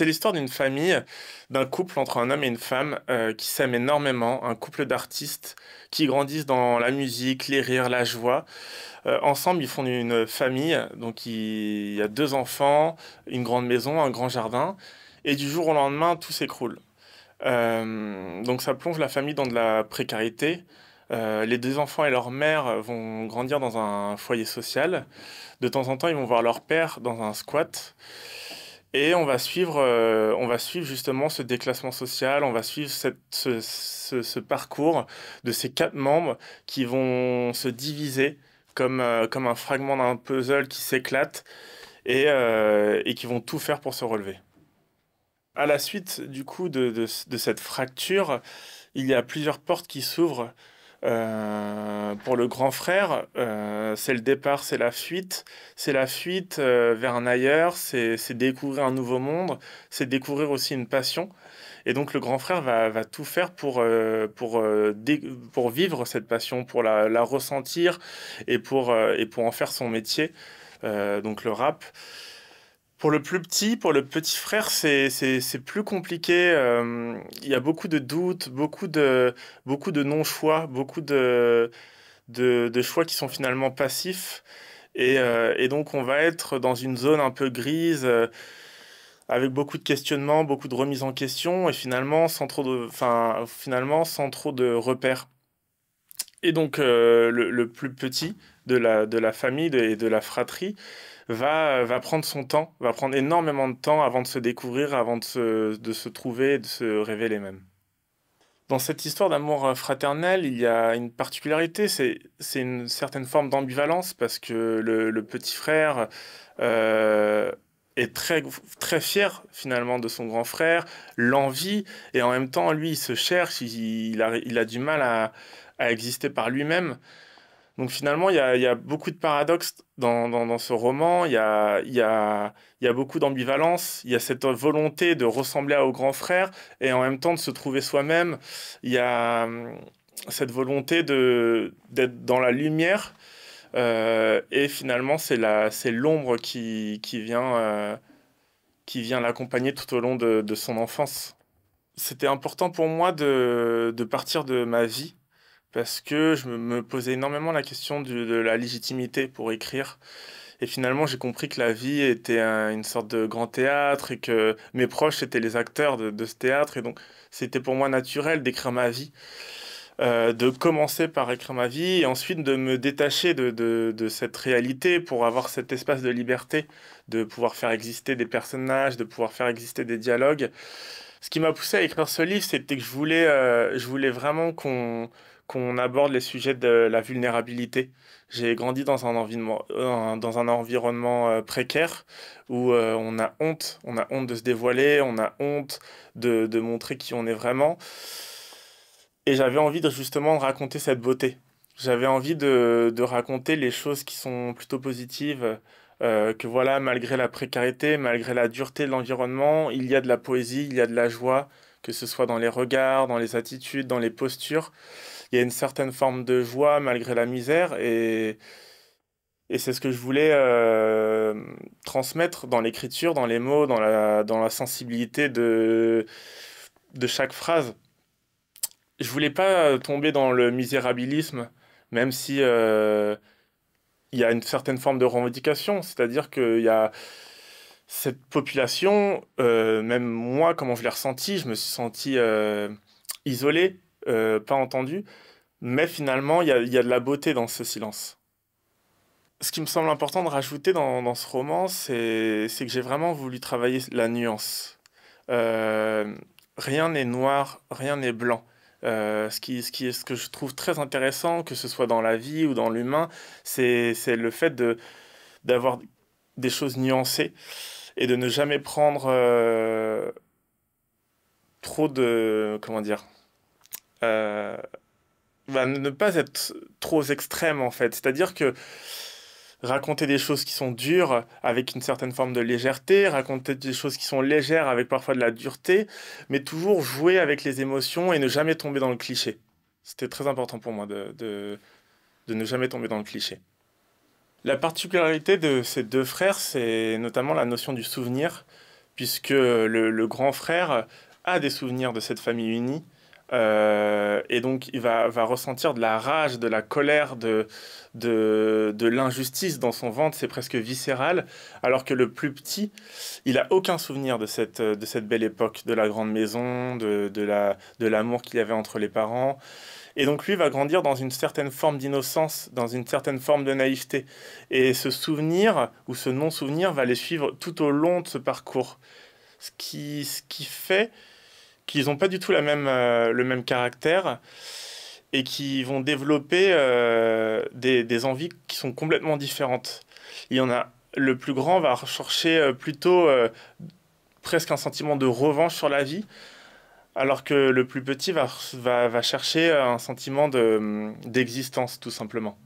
C'est l'histoire d'une famille, d'un couple entre un homme et une femme euh, qui s'aiment énormément, un couple d'artistes qui grandissent dans la musique, les rires, la joie. Euh, ensemble, ils font une famille, donc il y a deux enfants, une grande maison, un grand jardin, et du jour au lendemain, tout s'écroule. Euh, donc ça plonge la famille dans de la précarité. les deux enfants et leur mère vont grandir dans un foyer social. De temps en temps, ils vont voir leur père dans un squat. Et on va suivre, euh, on va suivre justement ce déclassement social, on va suivre ce, parcours de ces quatre membres qui vont se diviser comme, euh, un fragment d'un puzzle qui s'éclate euh, et, qui vont tout faire pour se relever. À la suite du coup de cette fracture, il y a plusieurs portes qui s'ouvrent euh, pour le grand frère, euh, c'est le départ, c'est la fuite. C'est la fuite euh, vers un ailleurs, c'est découvrir un nouveau monde, c'est découvrir aussi une passion. Et donc le grand frère va, tout faire pour, pour, pour vivre cette passion, pour la, la ressentir et pour, et pour en faire son métier, donc le rap. Pour le plus petit, pour le petit frère, c'est, c'est, plus compliqué. Euh, il y a beaucoup de doutes, beaucoup de, beaucoup de non-choix, beaucoup de, de, choix qui sont finalement passifs. Et, euh, et, donc, on va être dans une zone un peu grise, euh, avec beaucoup de questionnements, beaucoup de remises en question, et finalement sans trop de, finalement, sans trop de repères. Et donc, euh, le, plus petit de la, de la famille et de, la fratrie va, va prendre son temps, va prendre énormément de temps avant de se découvrir, avant de se, de se trouver, de se révéler même. Dans cette histoire d'amour euh, fraternel, il y a une particularité, c'est une certaine forme d'ambivalence parce que le, petit frère euh, est très, très fier finalement de son grand frère, l'envie, et en même temps, lui, il se cherche, il, il a du mal à, à exister par lui-même. Donc finalement, il y, a beaucoup de paradoxes dans, ce roman, il y a, beaucoup d'ambivalence, il y a cette volonté de ressembler au grand frère et en même temps de se trouver soi-même, il y a hum, cette volonté d'être dans la lumière euh, et finalement c'est l'ombre qui, vient, euh, vient l'accompagner tout au long de, son enfance. C'était important pour moi de, de partir de ma vie parce que je me posais énormément la question de la légitimité pour écrire. Et finalement, j'ai compris que la vie était une sorte de grand théâtre et que mes proches étaient les acteurs de, ce théâtre. Et donc, c'était pour moi naturel d'écrire ma vie, euh, de commencer par écrire ma vie et ensuite de me détacher de, cette réalité pour avoir cet espace de liberté, de pouvoir faire exister des personnages, de pouvoir faire exister des dialogues. Ce qui m'a poussé à écrire ce livre, c'était que je voulais, euh, je voulais vraiment qu'on qu'on aborde les sujets de la vulnérabilité. J'ai grandi dans un, environnement, euh, euh, précaire où euh, on a honte, on a honte de se dévoiler, on a honte de, montrer qui on est vraiment. Et j'avais envie de justement raconter cette beauté. J'avais envie de, raconter les choses qui sont plutôt positives, que voilà, malgré la précarité, malgré la dureté de l'environnement, il y a de la poésie, il y a de la joie, que ce soit dans les regards, dans les attitudes, dans les postures il y a une certaine forme de joie malgré la misère. Et, et c'est ce que je voulais euh, transmettre dans l'écriture, dans les mots, dans la, dans la sensibilité de, de chaque phrase. Je voulais pas tomber dans le misérabilisme, même si euh, il y a une certaine forme de revendication, c'est-à-dire qu'il y a cette population, euh, même moi, comment je l'ai ressenti, je me suis senti isolé, euh, pas entendu. Mais finalement, il y a, de la beauté dans ce silence. Ce qui me semble important de rajouter dans, ce roman, c'est que j'ai vraiment voulu travailler la nuance. Euh, rien n'est noir, rien n'est blanc. Euh, ce, qui, ce, qui, est ce que je trouve très intéressant, que ce soit dans la vie ou dans l'humain, c'est le fait d'avoir des choses nuancées et de ne jamais prendre trop de... comment dire euh, bah, ne pas être trop extrême en fait. C'est-à-dire que raconter des choses qui sont dures avec une certaine forme de légèreté, raconter des choses qui sont légères avec parfois de la dureté, mais toujours jouer avec les émotions et ne jamais tomber dans le cliché. C'était très important pour moi de, de, ne jamais tomber dans le cliché. La particularité de ces deux frères, c'est notamment la notion du souvenir, puisque le, grand frère a des souvenirs de cette famille unie, euh, et donc, il va, ressentir de la rage, de la colère, de, de, l'injustice dans son ventre. C'est presque viscéral. Alors que le plus petit, il a aucun souvenir de cette, belle époque, de la grande maison, de, de l'amour qu'il y avait entre les parents. Et donc lui va grandir dans une certaine forme d'innocence, dans une certaine forme de naïveté. Et ce souvenir ou ce non-souvenir va les suivre tout au long de ce parcours. ce qui fait qu'ils n'ont pas du tout la même, euh, le même caractère et qui vont développer euh, des, envies qui sont complètement différentes. Il y en a, le plus grand va rechercher euh, plutôt presque un sentiment de revanche sur la vie, alors que le plus petit va, va, chercher un sentiment d'existence tout simplement.